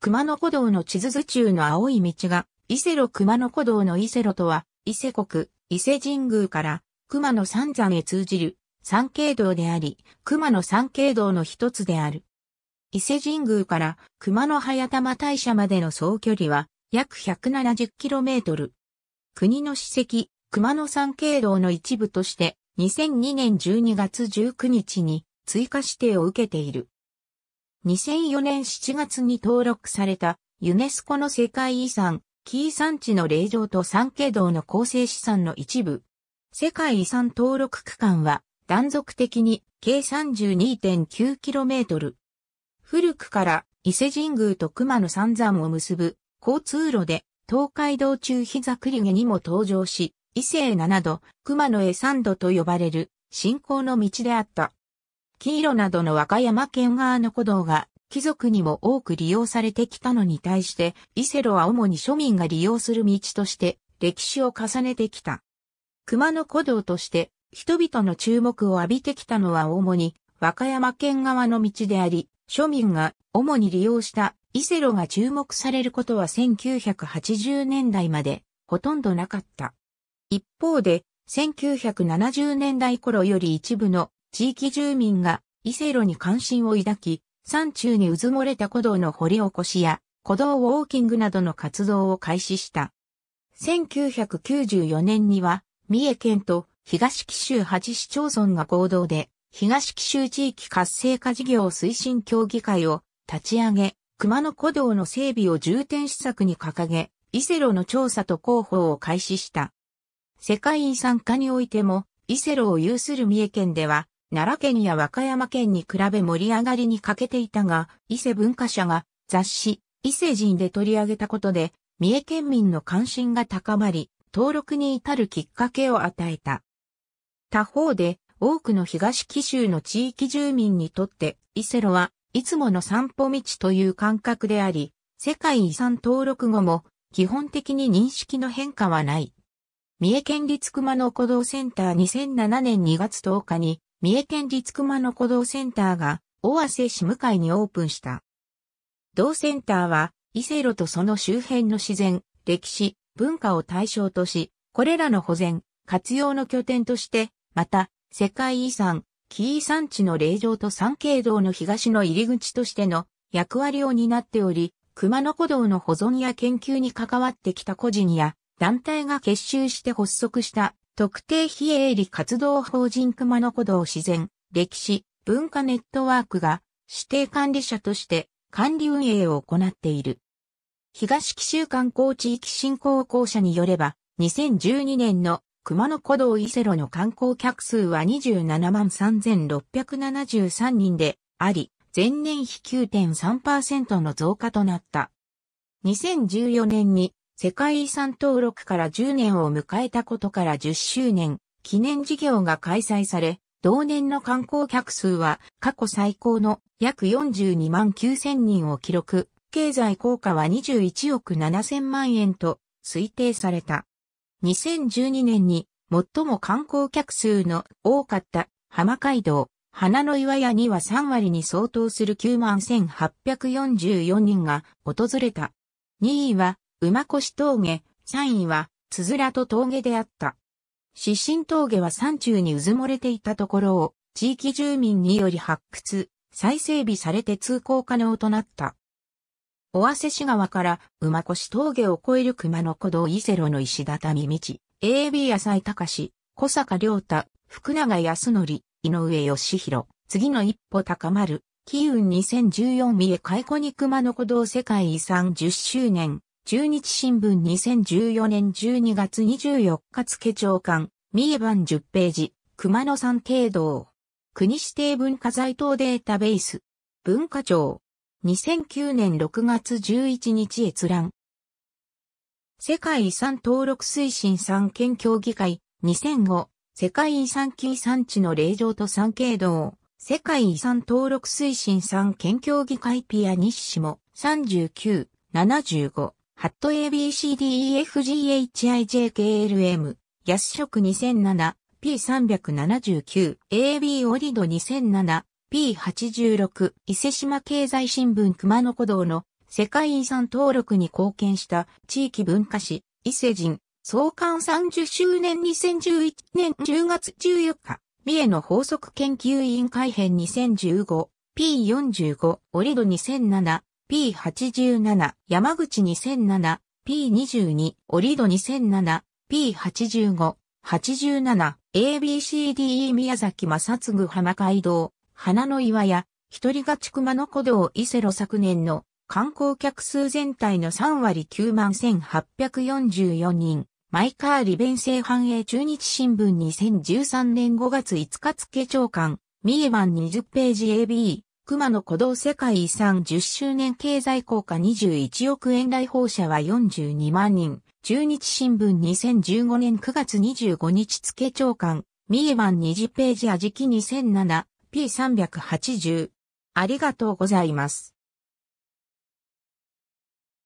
熊野古道の地図図中の青い道が、伊勢路熊野古道の伊勢路とは、伊勢国、伊勢神宮から熊野三山へ通じる三景道であり、熊野三景道の一つである。伊勢神宮から熊野早玉大社までの総距離は約 170km。国の史跡、熊野三景道の一部として2002年12月19日に追加指定を受けている。2004年7月に登録されたユネスコの世界遺産、紀伊山地の霊場と三景堂の構成資産の一部。世界遺産登録区間は断続的に計 32.9km。古くから伊勢神宮と熊野三山を結ぶ交通路で東海道中膝栗毛にも登場し、伊勢へ7度、熊野へ3度と呼ばれる信仰の道であった。黄色などの和歌山県側の古道が貴族にも多く利用されてきたのに対して、伊勢路は主に庶民が利用する道として歴史を重ねてきた。熊野古道として人々の注目を浴びてきたのは主に和歌山県側の道であり、庶民が主に利用した伊勢路が注目されることは1980年代までほとんどなかった。一方で、1970年代頃より一部の地域住民が伊勢路に関心を抱き、山中にうずもれた古道の掘り起こしや、古道ウォーキングなどの活動を開始した。1994年には、三重県と東紀州8市町村が合同で、東紀州地域活性化事業推進協議会を立ち上げ、熊野古道の整備を重点施策に掲げ、伊勢路の調査と広報を開始した。世界遺産化においても、伊勢路を有する三重県では、奈良県や和歌山県に比べ盛り上がりに欠けていたが、伊勢文化社が雑誌、伊勢人で取り上げたことで、三重県民の関心が高まり、登録に至るきっかけを与えた。他方で、多くの東紀州の地域住民にとって、伊勢路はいつもの散歩道という感覚であり、世界遺産登録後も基本的に認識の変化はない。三重県立熊野古道センター2007年2月10日に三重県立熊野古道センターが、尾鷲市向かいにオープンした。同センターは、伊勢路とその周辺の自然、歴史、文化を対象とし、これらの保全、活用の拠点として、また、世界遺産、紀伊山地の霊場と三景道の東の入り口としての役割を担っており、熊野古道の保存や研究に関わってきた個人や団体が結集して発足した特定非営利活動法人熊野古道自然、歴史、文化ネットワークが指定管理者として管理運営を行っている。東紀州観光地域振興公社によれば、2012年の熊野古道伊勢路の観光客数は27万3673人であり、前年比9.3%の増加となった。2014年に世界遺産登録から10年を迎えたことから10周年記念事業が開催され、同年の観光客数は過去最高の約42万9000人を記録、経済効果は21億7000万円と推定された。2012年に最も観光客数の多かった浜街道、花の岩屋には3割に相当する9万1844人が訪れた。2位は馬越峠、3位は、つづらと峠であった。失神峠は山中にうずもれていたところを、地域住民により発掘、再整備されて通行可能となった。尾鷲市川から馬越峠を越える熊野古道伊勢路の石畳道、AB 浅井隆、小坂良太、福永康則、井上義弘、次の一歩高まる、機運2014三重開古に熊野古道世界遺産10周年、中日新聞2014年12月24日付長官、三重版10ページ、熊野山経堂。国指定文化財等データベース。文化庁。2009年6月11日閲覧。世界遺産登録推進産県協議会。2005。世界遺産級産地の霊場と三経堂。世界遺産登録推進産県協議会ピアニッシモ。39。75。ハット ABCDEFGHIJKLM、安食2007、P379、AB オリド2007、P86、伊勢島経済新聞熊野古道の世界遺産登録に貢献した地域文化史、伊勢人、創刊30周年2011年10月14日、三重の法則研究委員会編2015、P45、オリド2007、P87、山口2007、P22、オリド2007、P85、87、ABCDE 宮崎正次花街道、花の岩屋、一人がち熊野古道伊勢路昨年の観光客数全体の3割9万1844人。マイカー利便性繁栄中日新聞2013年5月5日付長官、ミーマン20ページ AB、熊野古道世界遺産10周年経済効果21億円来訪者は42万人。中日新聞2015年9月25日付長官、三重版20ページ味記 2007P380。ありがとうございます。